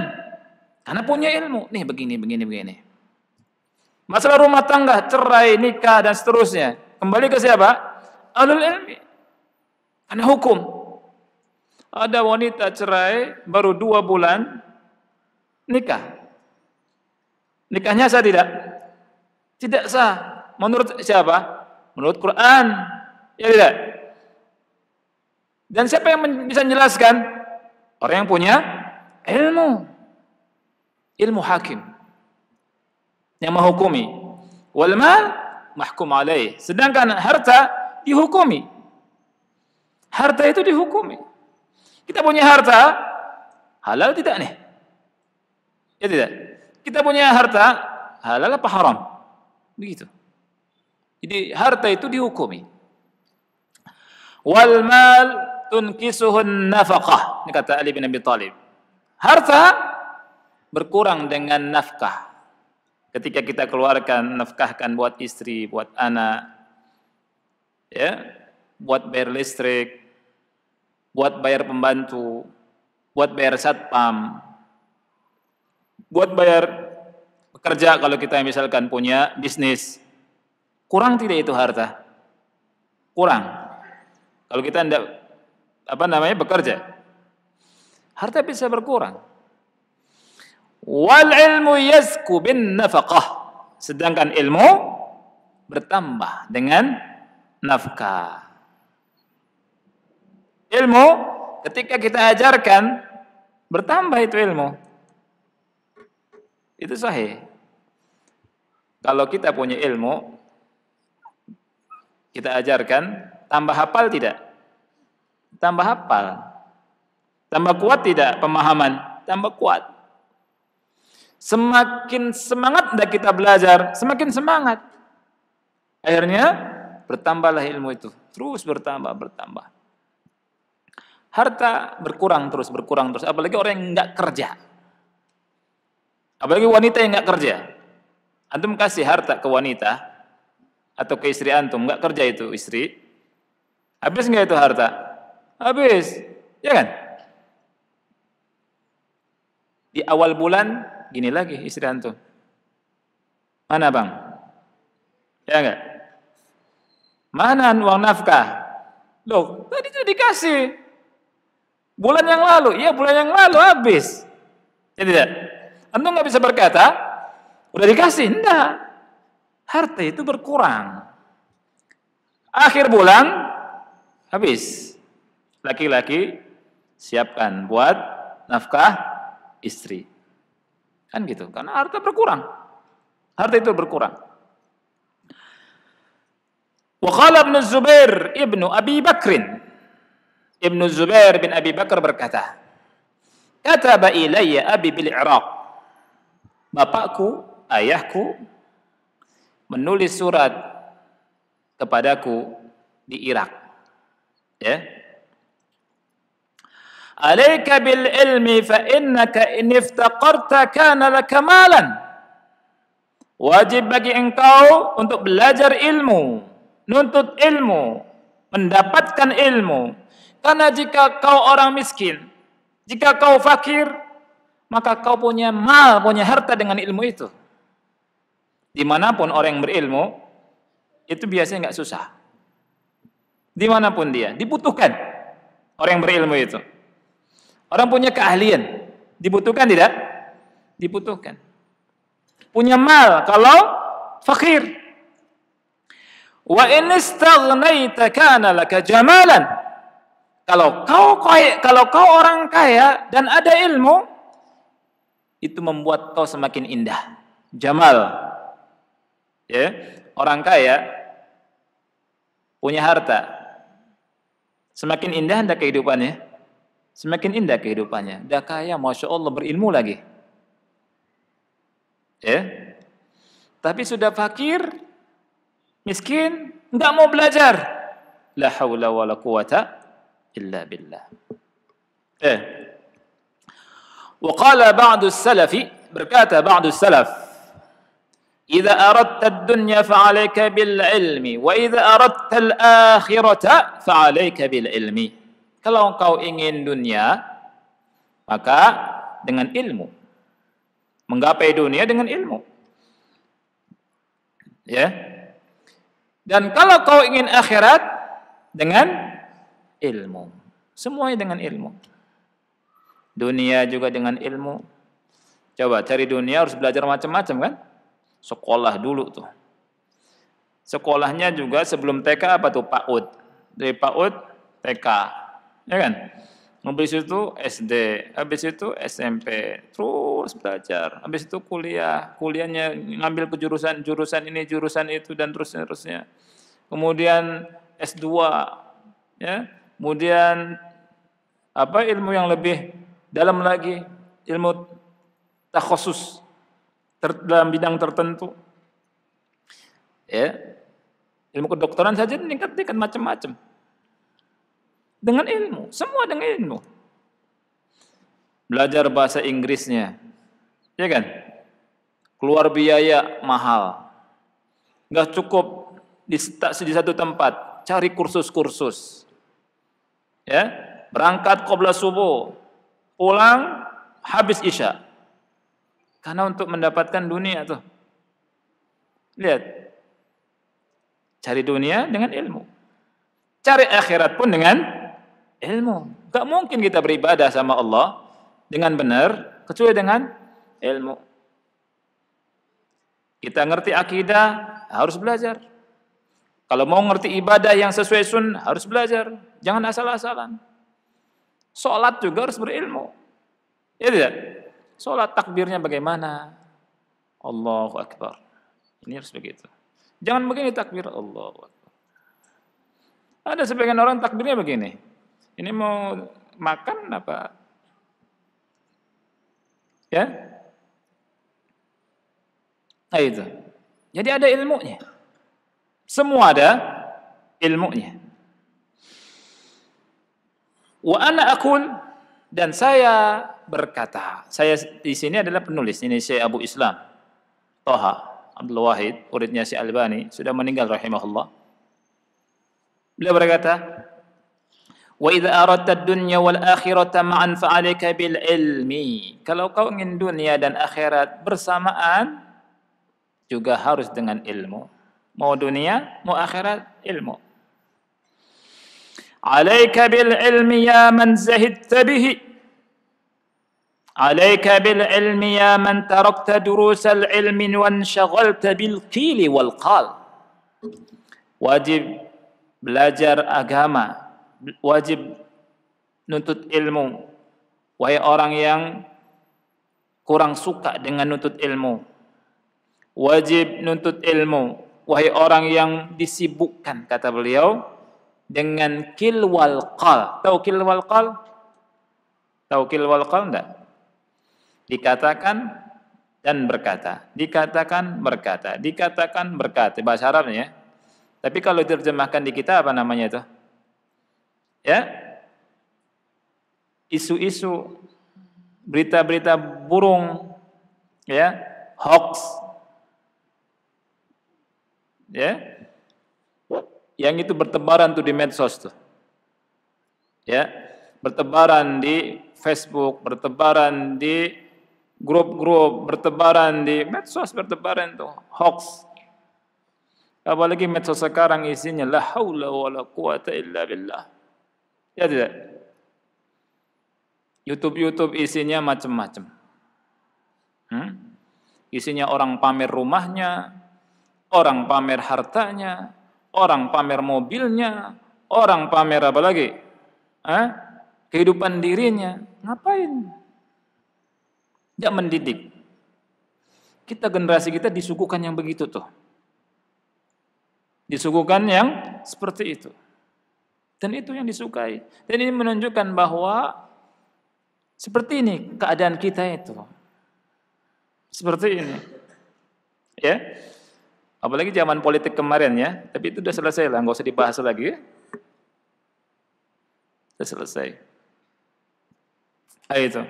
Karena punya ilmu. Nih begini, begini, begini. Masalah rumah tangga, cerai, nikah, dan seterusnya. Kembali ke siapa? Ahlul ilm. Karena hukum. Ada wanita cerai baru dua bulan nikah. Nikahnya saya tidak? tidak sah menurut siapa? Menurut Quran. Ya tidak. Dan siapa yang bisa menjelaskan? Orang yang punya ilmu. Ilmu hakim. Yang menghukumi. Wal mal mahkum alaih. Sedangkan harta dihukumi. Harta itu dihukumi. Kita punya harta halal tidak nih? Ya tidak. Kita punya harta halal apa haram? begitu jadi harta itu dihukumi wal mal tunkisuhun nafaqah ini kata Ali bin Abi Talib harta berkurang dengan nafkah ketika kita keluarkan nafkahkan buat istri buat anak ya buat bayar listrik buat bayar pembantu buat bayar satpam buat bayar kerja kalau kita misalkan punya bisnis. Kurang tidak itu harta? Kurang. Kalau kita tidak apa namanya bekerja. Harta bisa berkurang. Wal ilmu yasku bin nafkah. Sedangkan ilmu bertambah dengan nafkah. Ilmu ketika kita ajarkan bertambah itu ilmu. Itu sahih. Kalau kita punya ilmu, kita ajarkan, tambah hafal tidak? Tambah hafal. Tambah kuat tidak pemahaman? Tambah kuat. Semakin semangat dah kita belajar, semakin semangat. Akhirnya bertambahlah ilmu itu, terus bertambah, bertambah. Harta berkurang terus, berkurang terus. Apalagi orang yang nggak kerja. Apalagi wanita yang nggak kerja Antum kasih harta ke wanita atau ke istri antum, enggak kerja itu istri. Habis enggak itu harta? Habis. Ya kan? Di awal bulan gini lagi istri antum. Mana, Bang? Ya enggak? Mana uang nafkah? Loh, tadi itu dikasih. Bulan yang lalu, iya bulan yang lalu habis. Ya tidak? Antum enggak bisa berkata, Udah dikasih? tidak Harta itu berkurang. Akhir bulan, habis. Laki-laki, siapkan buat nafkah istri. Kan gitu. Karena harta berkurang. Harta itu berkurang. Wa qala Ibnu Zubair Ibnu Abi Bakrin Ibnu Zubair bin Abi Bakr berkata Kataba ilayya Abi bil Iraq Bapakku ayahku menulis surat kepadaku di Irak. Ya. عليك بالعلم فإنك إن افتقرت كان لك مالا wajib bagi engkau untuk belajar ilmu, nuntut ilmu, mendapatkan ilmu. Karena jika kau orang miskin, jika kau fakir, maka kau punya mal, punya harta dengan ilmu itu dimanapun orang yang berilmu itu biasanya enggak susah dimanapun dia dibutuhkan orang yang berilmu itu orang punya keahlian dibutuhkan tidak dibutuhkan punya mal kalau fakir wa in istaghnaita kana laka jamalan kalau kau kaya, kalau kau orang kaya dan ada ilmu itu membuat kau semakin indah jamal ya orang kaya punya harta semakin indah anda kehidupannya semakin indah kehidupannya dah kaya masya Allah berilmu lagi ya tapi sudah fakir miskin tidak mau belajar la haula wala quwata illa billah eh وقال بعض السلف berkata بعض السلف jika إذا أردت الدنيا فعليك بالعلم وإذا أردت الآخرة bil ilmi. kalau engkau ingin dunia maka dengan ilmu menggapai dunia dengan ilmu ya dan kalau kau ingin akhirat dengan ilmu semuanya dengan ilmu dunia juga dengan ilmu coba cari dunia harus belajar macam-macam kan sekolah dulu tuh. Sekolahnya juga sebelum TK apa tuh PAUD. Dari PAUD TK, ya kan? Habis itu SD, habis itu SMP, terus belajar. Habis itu kuliah, kuliahnya ngambil ke jurusan ini, jurusan itu dan terus terusnya. Kemudian S2, ya. Kemudian apa ilmu yang lebih dalam lagi, ilmu takhusus dalam bidang tertentu. Ya. Ilmu kedokteran saja meningkat-tingkat macam-macam. Dengan ilmu, semua dengan ilmu. Belajar bahasa Inggrisnya. Ya kan? Keluar biaya mahal. Nggak cukup di, di satu tempat, cari kursus-kursus. Ya, berangkat qobla subuh, pulang habis isya Karena untuk mendapatkan dunia tuh. Lihat. Cari dunia dengan ilmu. Cari akhirat pun dengan ilmu. Tak mungkin kita beribadah sama Allah dengan benar kecuali dengan ilmu. Kita ngerti akidah harus belajar. Kalau mau ngerti ibadah yang sesuai sun harus belajar. Jangan asal-asalan. Salat juga harus berilmu. Ya tidak? Solat takbirnya bagaimana? Allahu Akbar. Ini harus begitu. Jangan begini takbir Allahu Akbar. Ada sebagian orang takbirnya begini. Ini mau makan apa? Ya? Nah itu. Jadi ada ilmunya. Semua ada ilmunya. Wa ana akul dan saya berkata, saya di sini adalah penulis, ini Syekh Abu Islam, Toha, Abdul Wahid, muridnya Syekh Albani, sudah meninggal rahimahullah. Beliau berkata, Wa idza aradta dunya wal akhirata ma'an fa 'alaika bil ilmi. Kalau kau ingin dunia dan akhirat bersamaan juga harus dengan ilmu. Mau dunia, mau akhirat, ilmu. 'Alaika bil ilmi ya man zahidta bihi. عليك بالعلم يا من تركت دروس العلم وانشغلت بالقيل والقال wajib belajar agama wajib nuntut ilmu wahai orang yang kurang suka dengan nuntut ilmu wajib nuntut ilmu wahai orang yang disibukkan kata beliau dengan kil wal qal tahu kil wal qal tahu kil wal qal enggak dikatakan dan berkata, dikatakan berkata, dikatakan berkata bahasa Arabnya ya. Tapi kalau diterjemahkan di kita apa namanya itu? Ya. Isu-isu berita-berita burung ya, hoax. Ya. Yang itu bertebaran tuh di medsos tuh. Ya. Bertebaran di Facebook, bertebaran di grup-grup bertebaran di medsos bertebaran itu hoax. Apalagi medsos sekarang isinya la haula wala quwata illa billah. Ya tidak. YouTube-YouTube isinya macam-macam. Hmm? Isinya orang pamer rumahnya, orang pamer hartanya, orang pamer mobilnya, orang pamer apa lagi? Eh? Kehidupan dirinya. Ngapain? Tidak mendidik. Kita generasi kita disuguhkan yang begitu tuh. Disuguhkan yang seperti itu. Dan itu yang disukai. Dan ini menunjukkan bahwa seperti ini keadaan kita itu. Seperti ini. Ya. Apalagi zaman politik kemarin ya. Tapi itu sudah selesai lah, nggak usah dibahas lagi. Sudah selesai. Ayo. Nah, itu.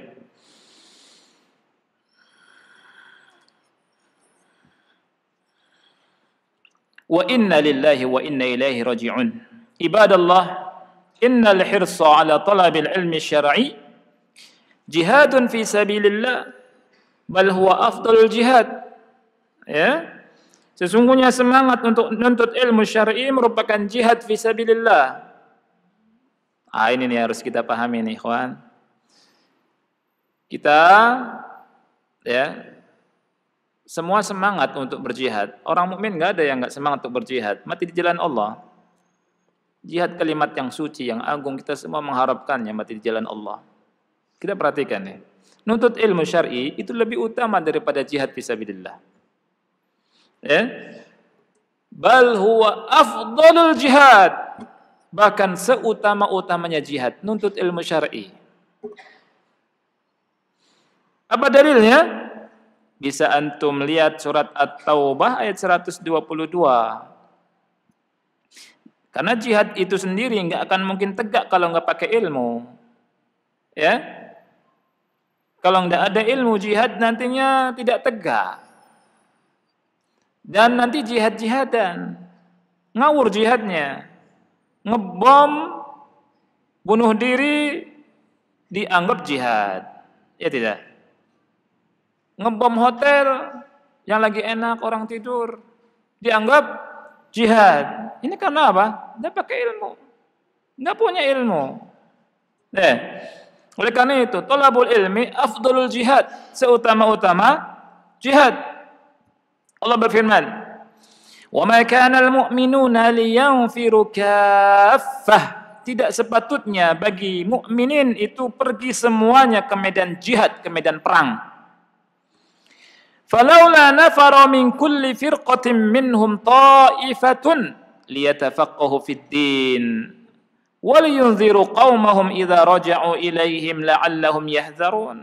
wa inna lillahi wa inna ilaihi raji'un ibadallah innal hirsa ala talabil ilmi syar'i jihadun fi sabilillah bal huwa afdalul jihad ya sesungguhnya semangat untuk menuntut ilmu syar'i merupakan jihad fi sabilillah ah ini nih harus kita pahami nih ikhwan kita ya semua semangat untuk berjihad. Orang mukmin enggak ada yang enggak semangat untuk berjihad. Mati di jalan Allah. Jihad kalimat yang suci, yang agung kita semua mengharapkannya mati di jalan Allah. Kita perhatikan nih. Nuntut ilmu syar'i itu lebih utama daripada jihad fisabilillah. Ya. Bal huwa afdhalul jihad. Bahkan seutama-utamanya jihad nuntut ilmu syar'i. Apa dalilnya? bisa antum lihat surat At-Taubah ayat 122. Karena jihad itu sendiri enggak akan mungkin tegak kalau enggak pakai ilmu. Ya. Kalau enggak ada ilmu jihad nantinya tidak tegak. Dan nanti jihad-jihadan ngawur jihadnya. Ngebom bunuh diri dianggap jihad. Ya tidak? ngebom hotel yang lagi enak orang tidur dianggap jihad. Ini karena apa? Dia pakai ilmu. Enggak punya ilmu. Eh. Oleh karena itu, talabul ilmi afdalul jihad, seutama-utama jihad. Allah berfirman, "Wa ma kana al-mu'minuna liyanfiru kaffah." Tidak sepatutnya bagi mukminin itu pergi semuanya ke medan jihad, ke medan perang. فلولا نفر من كل فرقة منهم طائفة ليتفقهوا في الدين ولينذروا قومهم إذا رجعوا إليهم لعلهم يحذرون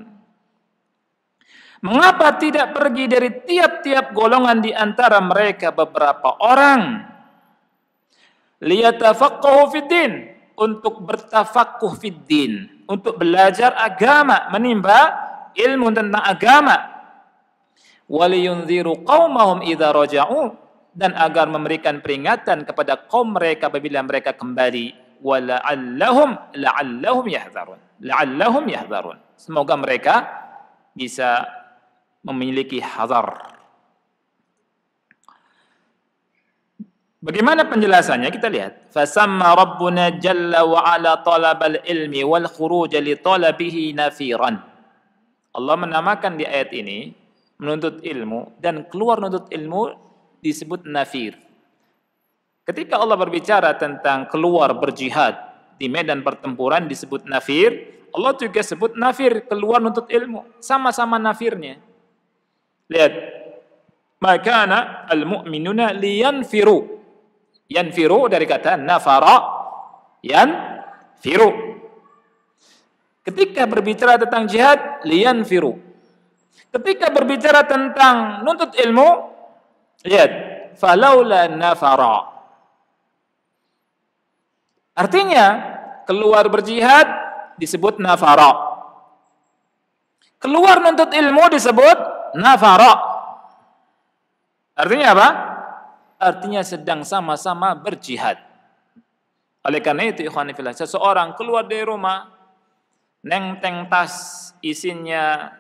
Mengapa tidak pergi dari tiap-tiap golongan di antara mereka beberapa orang? Liyatafaqquhu fid-din, untuk bertafaqquh fid-din, untuk belajar agama, menimba ilmu tentang agama, waliyunziru qaumahum idza raja'u dan agar memberikan peringatan kepada kaum mereka apabila mereka kembali wala'allahum la'allahum yahzarun la'allahum yahzarun semoga mereka bisa memiliki hazar Bagaimana penjelasannya kita lihat. Fasamma rabbuna jalla wa ala talabal ilmi wal khuruj li talabihi nafiran. Allah menamakan di ayat ini menuntut ilmu dan keluar menuntut ilmu disebut nafir. Ketika Allah berbicara tentang keluar berjihad di medan pertempuran disebut nafir, Allah juga sebut nafir keluar menuntut ilmu, sama-sama nafirnya. Lihat. Maka al-mu'minuna liyanfiru. Yanfiru dari kata nafara. Yanfiru. Ketika berbicara tentang jihad, liyanfiru. Ketika berbicara tentang nuntut ilmu, lihat, falaula nafara. Artinya, keluar berjihad disebut nafara. Keluar nuntut ilmu disebut nafara. Artinya apa? Artinya sedang sama-sama berjihad. Oleh karena itu, ikhwan fillah, seseorang keluar dari rumah, teng tas isinya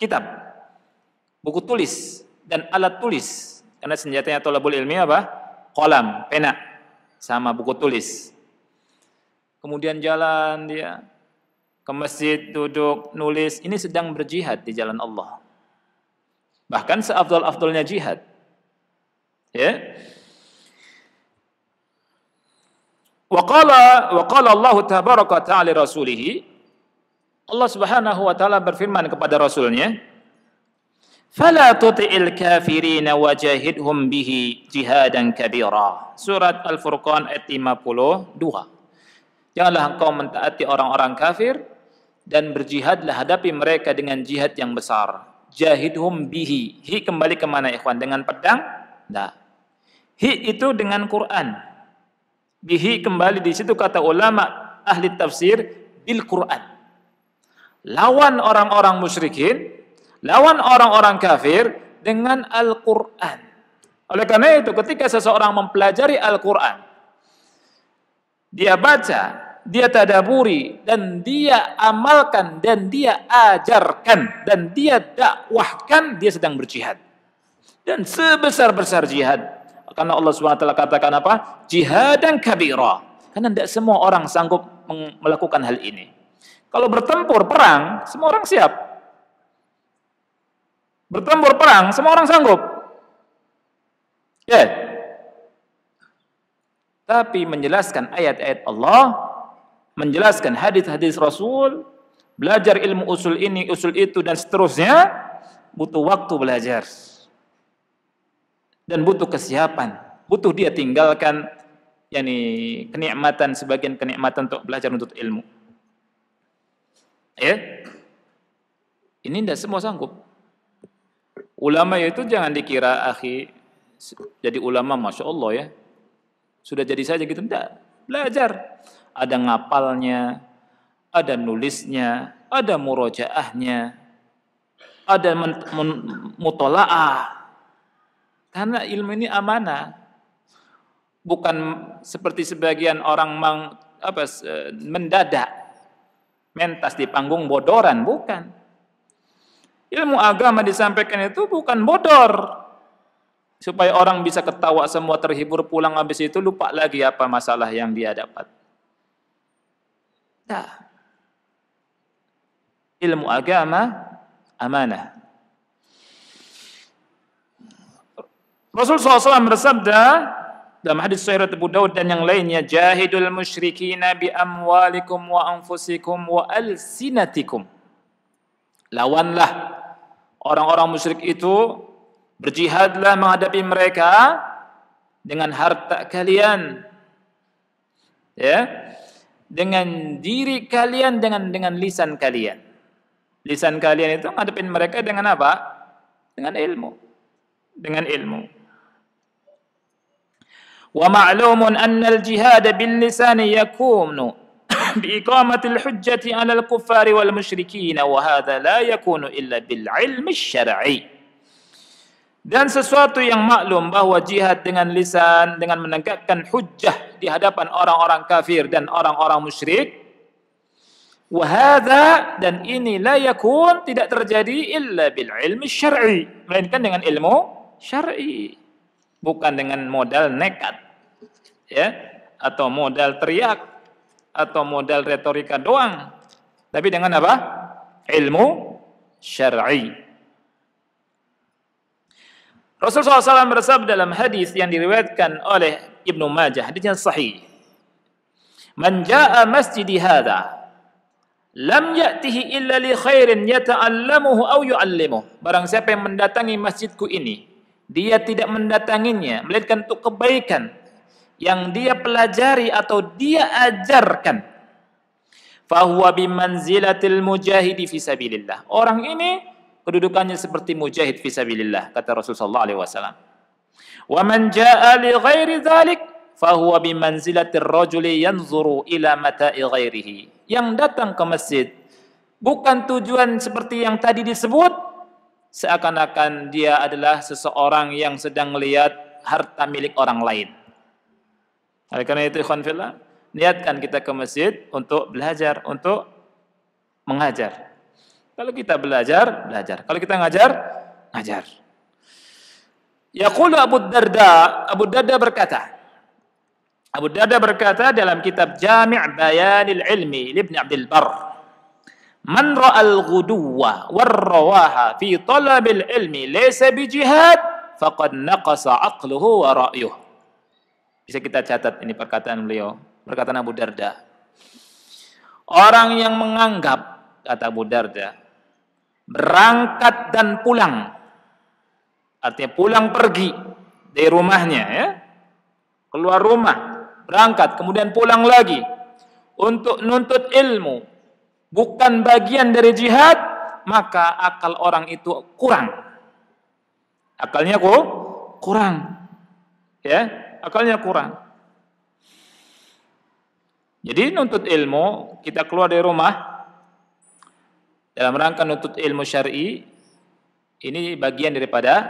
kitab, buku tulis, dan alat tulis. Karena senjatanya tolabul ilmi apa? Kolam, pena, sama buku tulis. Kemudian jalan dia ke masjid, duduk, nulis. Ini sedang berjihad di jalan Allah. Bahkan seafdol-afdolnya jihad. Ya. Wa qala Allah tabaraka ta'ala rasulihi Allah Subhanahu wa taala berfirman kepada rasulnya Fala tuti'il kafirina wa jahidhum bihi jihadan kabira. Surat Al-Furqan ayat 52. Janganlah engkau mentaati orang-orang kafir dan berjihadlah hadapi mereka dengan jihad yang besar. Jahidhum bihi. Hi kembali ke mana ikhwan? Dengan pedang? Tidak. Hi itu dengan Quran. Bihi kembali di situ kata ulama ahli tafsir bil Quran lawan orang-orang musyrikin, lawan orang-orang kafir dengan Al-Quran. Oleh karena itu, ketika seseorang mempelajari Al-Quran, dia baca, dia tadaburi, dan dia amalkan, dan dia ajarkan, dan dia dakwahkan, dia sedang berjihad. Dan sebesar-besar jihad. Karena Allah SWT katakan apa? Jihad dan kabirah. Karena tidak semua orang sanggup melakukan hal ini. Kalau bertempur perang, semua orang siap. Bertempur perang, semua orang sanggup. Ya. Yeah. Tapi menjelaskan ayat-ayat Allah, menjelaskan hadis-hadis Rasul, belajar ilmu usul ini, usul itu dan seterusnya butuh waktu belajar. Dan butuh kesiapan, butuh dia tinggalkan yakni kenikmatan sebagian kenikmatan untuk belajar untuk ilmu. Ya. Ini tidak semua sanggup. Ulama itu jangan dikira akhi jadi ulama masya Allah ya sudah jadi saja gitu tidak belajar ada ngapalnya ada nulisnya ada murojaahnya ada mutolaah karena ilmu ini amanah bukan seperti sebagian orang meng, apa mendadak mentas di panggung bodoran, bukan. Ilmu agama disampaikan itu bukan bodor. Supaya orang bisa ketawa semua terhibur pulang habis itu lupa lagi apa masalah yang dia dapat. Nah. Ilmu agama amanah. Rasul SAW bersabda, dalam hadis Sahih Abu Dawud dan yang lainnya jahidul musyrikin bi amwalikum wa anfusikum wa alsinatikum lawanlah orang-orang musyrik itu berjihadlah menghadapi mereka dengan harta kalian ya dengan diri kalian dengan dengan lisan kalian lisan kalian itu menghadapi mereka dengan apa dengan ilmu dengan ilmu ومعلوم أن الجهاد باللسان يكون بإقامة الحجة على الكفار والمشركين وهذا لا يكون إلا بالعلم الشرعي Dan sesuatu yang maklum bahawa jihad dengan lisan, dengan menegakkan hujah di hadapan orang-orang kafir dan orang-orang musyrik. Wahada dan ini la yakun tidak terjadi illa bil ilmi syar'i. Melainkan dengan ilmu syar'i. I bukan dengan modal nekat ya atau modal teriak atau modal retorika doang tapi dengan apa ilmu syar'i Rasulullah SAW bersabda dalam hadis yang diriwayatkan oleh Ibnu Majah hadis yang sahih Man jaa masjidi hadha lam ya'tihi illa li khairin yata'allamuhu aw yu'allimuhu barang siapa yang mendatangi masjidku ini dia tidak mendatanginya melainkan untuk kebaikan yang dia pelajari atau dia ajarkan fahuwa bimanzilatil mujahidi fi sabilillah orang ini kedudukannya seperti mujahid fi sabilillah kata Rasulullah sallallahu alaihi wasallam wa man jaa li ghairi dhalik fahuwa bimanzilatir rajuli yanzuru ila mata'i ghairihi yang datang ke masjid bukan tujuan seperti yang tadi disebut seakan-akan dia adalah seseorang yang sedang melihat harta milik orang lain. Oleh karena itu, ikhwan fillah, niatkan kita ke masjid untuk belajar, untuk mengajar. Kalau kita belajar, belajar. Kalau kita ngajar, ngajar. Yaqulu Abu Darda, Abu Darda berkata, Abu Darda berkata dalam kitab Jami' Bayanil Ilmi Ibn Abdul Barr, Man ra'al ghuduwa war rawaha fi talabil ilmi laysa bi jihad faqad naqasa aqluhu wa ra'yuh. Bisa kita catat ini perkataan beliau, perkataan Abu Darda. Orang yang menganggap kata Abu Darda berangkat dan pulang artinya pulang pergi dari rumahnya ya. Keluar rumah, berangkat kemudian pulang lagi untuk nuntut ilmu, bukan bagian dari jihad, maka akal orang itu kurang. Akalnya kok kurang. Ya, akalnya kurang. Jadi nuntut ilmu, kita keluar dari rumah dalam rangka nuntut ilmu syar'i ini bagian daripada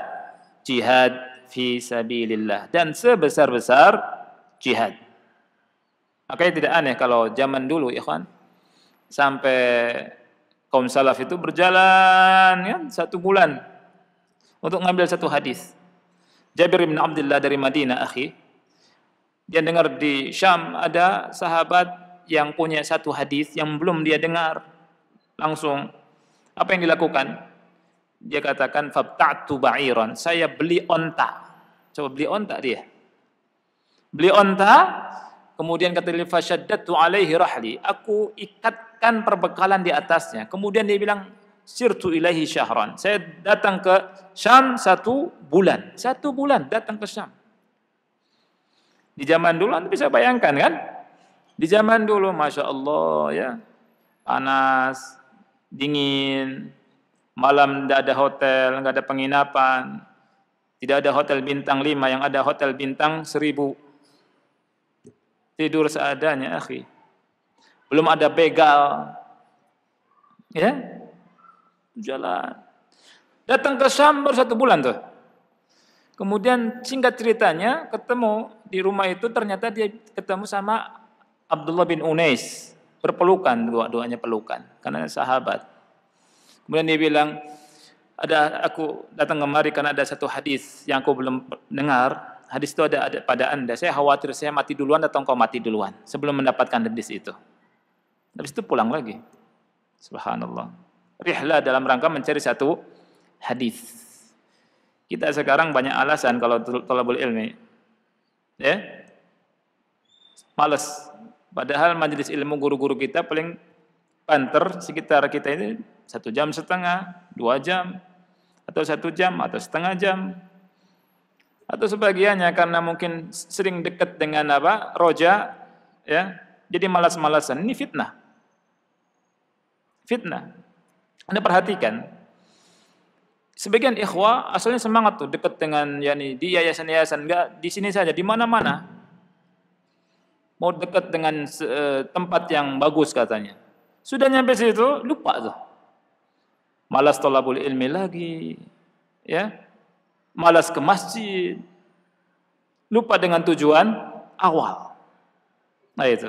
jihad fi sabilillah dan sebesar-besar jihad. Makanya tidak aneh kalau zaman dulu ikhwan sampai kaum salaf itu berjalan ya, satu bulan untuk mengambil satu hadis. Jabir bin Abdullah dari Madinah, akhi, dia dengar di Syam ada sahabat yang punya satu hadis yang belum dia dengar langsung apa yang dilakukan dia katakan fabta'tu ba'iran saya beli onta coba beli onta dia beli onta kemudian kata dia fasyaddatu alaihi rahli aku ikat meletakkan perbekalan di atasnya. Kemudian dia bilang, Sirtu ilahi syahran. Saya datang ke Syam satu bulan. Satu bulan datang ke Syam. Di zaman dulu, anda bisa bayangkan kan? Di zaman dulu, Masya Allah, ya. Panas, dingin, malam tidak ada hotel, tidak ada penginapan. Tidak ada hotel bintang lima, yang ada hotel bintang seribu. Tidur seadanya, akhirnya belum ada begal ya jalan datang ke Syam satu bulan tuh kemudian singkat ceritanya ketemu di rumah itu ternyata dia ketemu sama Abdullah bin Unais berpelukan dua-duanya pelukan karena sahabat kemudian dia bilang ada aku datang kemari karena ada satu hadis yang aku belum dengar hadis itu ada, ada pada anda saya khawatir saya mati duluan atau kau mati duluan sebelum mendapatkan hadis itu Habis itu pulang lagi. Subhanallah. Rihla dalam rangka mencari satu hadis. Kita sekarang banyak alasan kalau tolabul ilmi. Ya? malas. Padahal majlis ilmu guru-guru kita paling panter sekitar kita ini satu jam setengah, dua jam, atau satu jam, atau setengah jam. Atau sebagiannya karena mungkin sering dekat dengan apa roja, ya, jadi malas-malasan. Ini fitnah fitnah. Anda perhatikan, sebagian ikhwah asalnya semangat tu dekat dengan yani di yayasan-yayasan, enggak di sini saja, di mana-mana. Mau dekat dengan uh, tempat yang bagus katanya. Sudah nyampe situ, lupa tu. Malas buli ilmi lagi. ya, Malas ke masjid. Lupa dengan tujuan awal. Nah itu.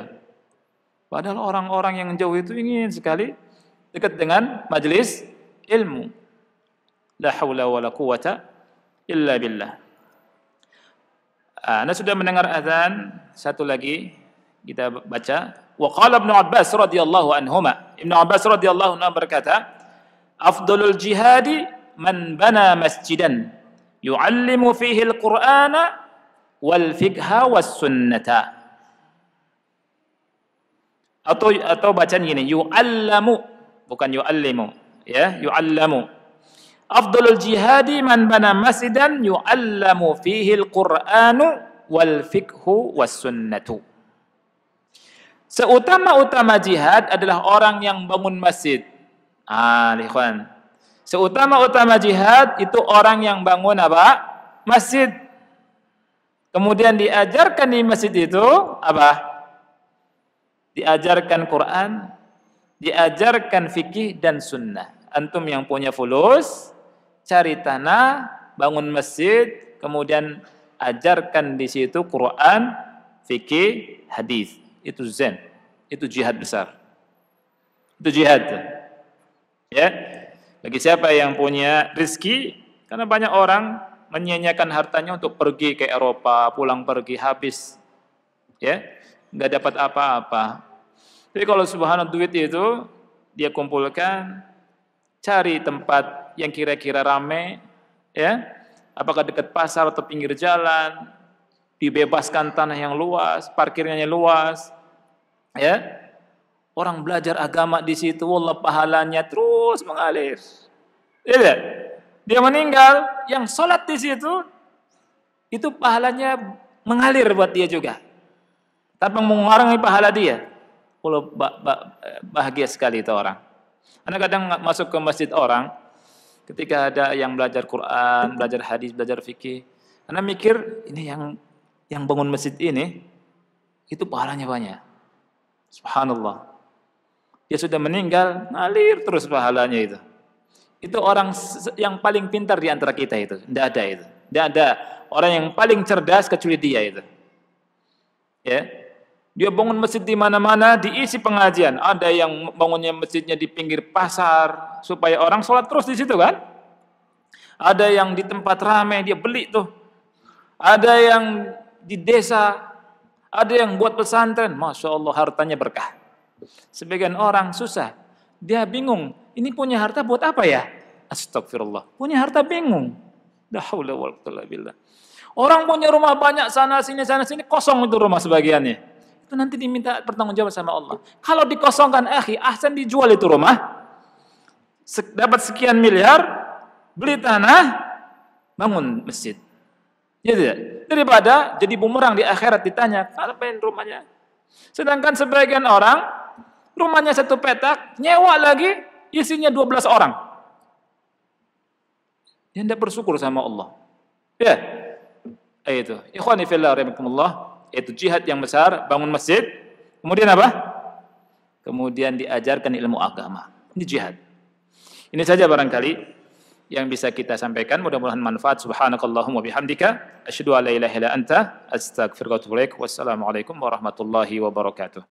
Padahal orang-orang yang jauh itu ingin sekali dekat dengan majlis ilmu la haula wala quwata illa billah ah, Anda sudah mendengar azan satu lagi kita baca wa qala ibnu abbas radhiyallahu anhuma ibnu abbas radhiyallahu anhu berkata afdalul jihadi man bana masjidan yuallimu fihi alqur'ana wal fiqha was sunnata atau atau bacaan gini yuallamu bukan yu'allimu ya yu'allamu afdalul jihadi man bana masjidan yu'allamu fihi alquranu wal fikhu was sunnatu seutama-utama jihad adalah orang yang bangun masjid ah ikhwan seutama-utama jihad itu orang yang bangun apa masjid kemudian diajarkan di masjid itu apa diajarkan Quran diajarkan fikih dan sunnah. Antum yang punya fulus, cari tanah, bangun masjid, kemudian ajarkan di situ Quran, fikih, hadis. Itu zen. Itu jihad besar. Itu jihad. Ya. Bagi siapa yang punya rezeki, karena banyak orang menyanyikan hartanya untuk pergi ke Eropa, pulang pergi habis. Ya. Enggak dapat apa-apa. Jadi kalau subhanallah duit itu dia kumpulkan cari tempat yang kira-kira ramai ya. Apakah dekat pasar atau pinggir jalan, dibebaskan tanah yang luas, parkirnya yang luas. Ya. Orang belajar agama di situ, Allah pahalanya terus mengalir. Ya. Dia meninggal, yang sholat di situ itu pahalanya mengalir buat dia juga. Tanpa mengurangi pahala dia. Walau bahagia sekali itu orang. Anak kadang masuk ke masjid orang, ketika ada yang belajar Quran, belajar hadis, belajar fikih, anak mikir ini yang yang bangun masjid ini itu pahalanya banyak. Subhanallah. Dia sudah meninggal, ngalir terus pahalanya itu. Itu orang yang paling pintar di antara kita itu. Tidak ada itu. Tidak ada orang yang paling cerdas kecuali dia itu. Ya. Yeah. Dia bangun masjid di mana-mana, diisi pengajian. Ada yang bangunnya masjidnya di pinggir pasar, supaya orang sholat terus di situ kan? Ada yang di tempat ramai, dia beli tuh. Ada yang di desa, ada yang buat pesantren. Masya Allah hartanya berkah. Sebagian orang susah, dia bingung. Ini punya harta buat apa ya? Astagfirullah. Punya harta bingung. Dahulu billah. Orang punya rumah banyak sana sini sana sini kosong itu rumah sebagiannya. itu nanti diminta pertanggungjawaban sama Allah. Kalau dikosongkan akhi, ahsan dijual itu rumah. Dapat sekian miliar, beli tanah, bangun masjid. Ya tidak? Daripada jadi bumerang di akhirat ditanya, apa yang rumahnya? Sedangkan sebagian orang, rumahnya satu petak, nyewa lagi, isinya 12 orang. Dia tidak bersyukur sama Allah. Ya, itu. Ikhwanifillah, rahimahumullah. Ya yaitu jihad yang besar, bangun masjid. Kemudian apa? Kemudian diajarkan ilmu agama. Ini jihad. Ini saja barangkali yang bisa kita sampaikan. Mudah-mudahan manfaat. Subhanakallahumma bihamdika. Asyidu ala ilaha ila anta. Astagfirullahaladzim. Wassalamualaikum warahmatullahi wabarakatuh.